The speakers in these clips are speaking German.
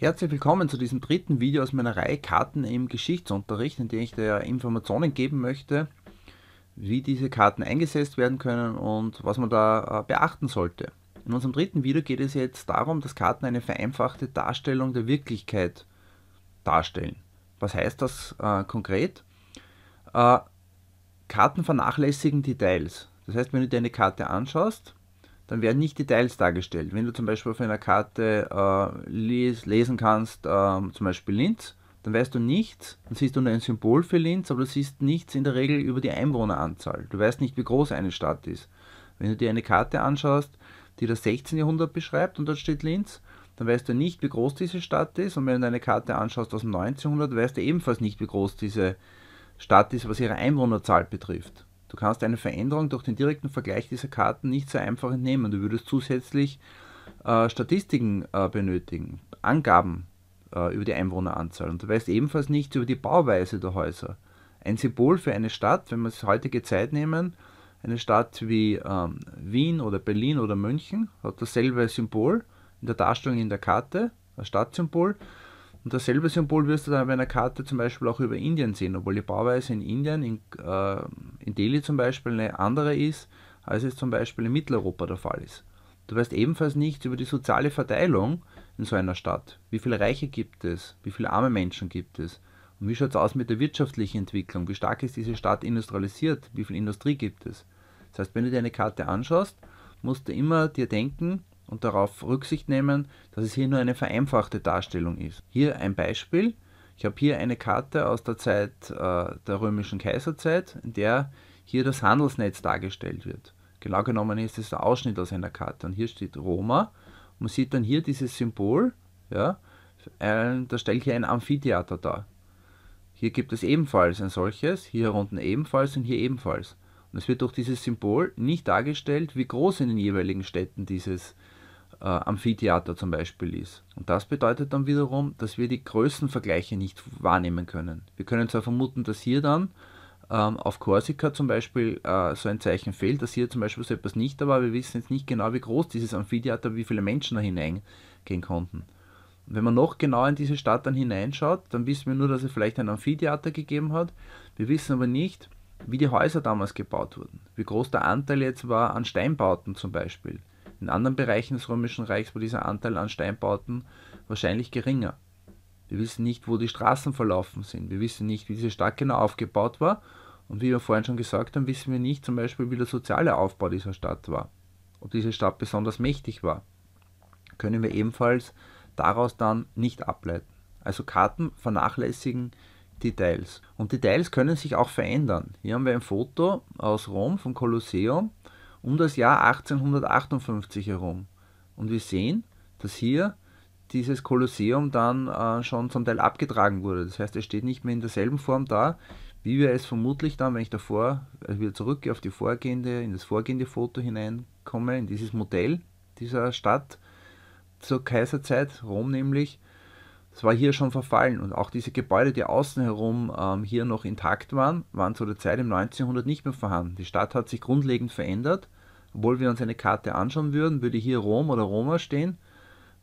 Herzlich willkommen zu diesem dritten Video aus meiner Reihe Karten im Geschichtsunterricht, in dem ich dir Informationen geben möchte, wie diese Karten eingesetzt werden können und was man da äh, beachten sollte. In unserem dritten Video geht es jetzt darum, dass Karten eine vereinfachte Darstellung der Wirklichkeit darstellen. Was heißt das äh, konkret? Äh, Karten vernachlässigen Details. Das heißt, wenn du dir eine Karte anschaust, dann werden nicht Details dargestellt. Wenn du zum Beispiel auf einer Karte äh, les, lesen kannst, äh, zum Beispiel Linz, dann weißt du nichts, dann siehst du nur ein Symbol für Linz, aber du siehst nichts in der Regel über die Einwohneranzahl. Du weißt nicht, wie groß eine Stadt ist. Wenn du dir eine Karte anschaust, die das 16. Jahrhundert beschreibt und dort steht Linz, dann weißt du nicht, wie groß diese Stadt ist. Und wenn du eine Karte anschaust aus dem 1900, weißt du ebenfalls nicht, wie groß diese Stadt ist, was ihre Einwohnerzahl betrifft. Du kannst eine Veränderung durch den direkten Vergleich dieser Karten nicht so einfach entnehmen. Du würdest zusätzlich äh, Statistiken äh, benötigen, Angaben äh, über die Einwohneranzahl. Und du weißt ebenfalls nichts über die Bauweise der Häuser. Ein Symbol für eine Stadt, wenn wir es heutige Zeit nehmen, eine Stadt wie ähm, Wien oder Berlin oder München hat dasselbe Symbol in der Darstellung in der Karte, ein Stadtsymbol. Und dasselbe Symbol wirst du dann bei einer Karte zum Beispiel auch über Indien sehen, obwohl die Bauweise in Indien in, äh, in Delhi zum Beispiel eine andere ist, als es zum Beispiel in Mitteleuropa der Fall ist. Du weißt ebenfalls nichts über die soziale Verteilung in so einer Stadt. Wie viele Reiche gibt es? Wie viele arme Menschen gibt es? Und wie schaut es aus mit der wirtschaftlichen Entwicklung? Wie stark ist diese Stadt industrialisiert? Wie viel Industrie gibt es? Das heißt, wenn du dir eine Karte anschaust, musst du immer dir denken und darauf Rücksicht nehmen, dass es hier nur eine vereinfachte Darstellung ist. Hier ein Beispiel. Ich habe hier eine Karte aus der Zeit äh, der römischen Kaiserzeit, in der hier das Handelsnetz dargestellt wird. Genau genommen ist es der Ausschnitt aus einer Karte und hier steht Roma. Man sieht dann hier dieses Symbol, ja, äh, da stelle ich ein Amphitheater dar. Hier gibt es ebenfalls ein solches, hier unten ebenfalls und hier ebenfalls. Und es wird durch dieses Symbol nicht dargestellt, wie groß in den jeweiligen Städten dieses äh, Amphitheater zum Beispiel ist. Und das bedeutet dann wiederum, dass wir die Größenvergleiche nicht wahrnehmen können. Wir können zwar vermuten, dass hier dann ähm, auf Korsika zum Beispiel äh, so ein Zeichen fehlt, dass hier zum Beispiel so etwas nicht, da aber wir wissen jetzt nicht genau, wie groß dieses Amphitheater, wie viele Menschen da hineingehen konnten. Und wenn man noch genau in diese Stadt dann hineinschaut, dann wissen wir nur, dass es vielleicht ein Amphitheater gegeben hat. Wir wissen aber nicht, wie die Häuser damals gebaut wurden, wie groß der Anteil jetzt war an Steinbauten zum Beispiel. In anderen Bereichen des Römischen Reichs war dieser Anteil an Steinbauten wahrscheinlich geringer. Wir wissen nicht, wo die Straßen verlaufen sind. Wir wissen nicht, wie diese Stadt genau aufgebaut war. Und wie wir vorhin schon gesagt haben, wissen wir nicht zum Beispiel, wie der soziale Aufbau dieser Stadt war. Ob diese Stadt besonders mächtig war. Können wir ebenfalls daraus dann nicht ableiten. Also Karten vernachlässigen Details. Und Details können sich auch verändern. Hier haben wir ein Foto aus Rom vom Kolosseum um das Jahr 1858 herum. Und wir sehen, dass hier dieses Kolosseum dann äh, schon zum Teil abgetragen wurde. Das heißt, es steht nicht mehr in derselben Form da, wie wir es vermutlich dann, wenn ich davor also wieder zurückgehe auf die vorgehende, in das vorgehende Foto hineinkomme, in dieses Modell dieser Stadt zur Kaiserzeit, Rom nämlich, es war hier schon verfallen und auch diese Gebäude, die außen herum ähm, hier noch intakt waren, waren zu der Zeit im 1900 nicht mehr vorhanden. Die Stadt hat sich grundlegend verändert. Obwohl wir uns eine Karte anschauen würden, würde hier Rom oder Roma stehen,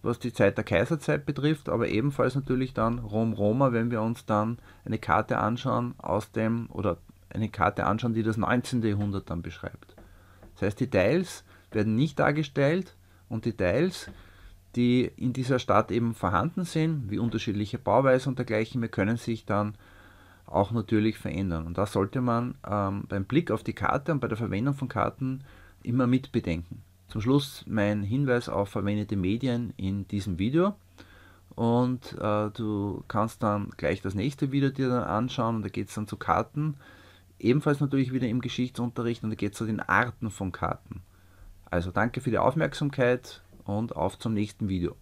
was die Zeit der Kaiserzeit betrifft, aber ebenfalls natürlich dann Rom-Roma, wenn wir uns dann eine Karte anschauen aus dem oder eine Karte anschauen, die das 19. Jahrhundert dann beschreibt. Das heißt, Details werden nicht dargestellt und Details die in dieser Stadt eben vorhanden sind, wie unterschiedliche Bauweise und dergleichen, wir können sich dann auch natürlich verändern. Und da sollte man ähm, beim Blick auf die Karte und bei der Verwendung von Karten immer mit bedenken. Zum Schluss mein Hinweis auf verwendete Medien in diesem Video. Und äh, du kannst dann gleich das nächste Video dir dann anschauen und da geht es dann zu Karten. Ebenfalls natürlich wieder im Geschichtsunterricht und da geht es zu den Arten von Karten. Also danke für die Aufmerksamkeit und auf zum nächsten Video.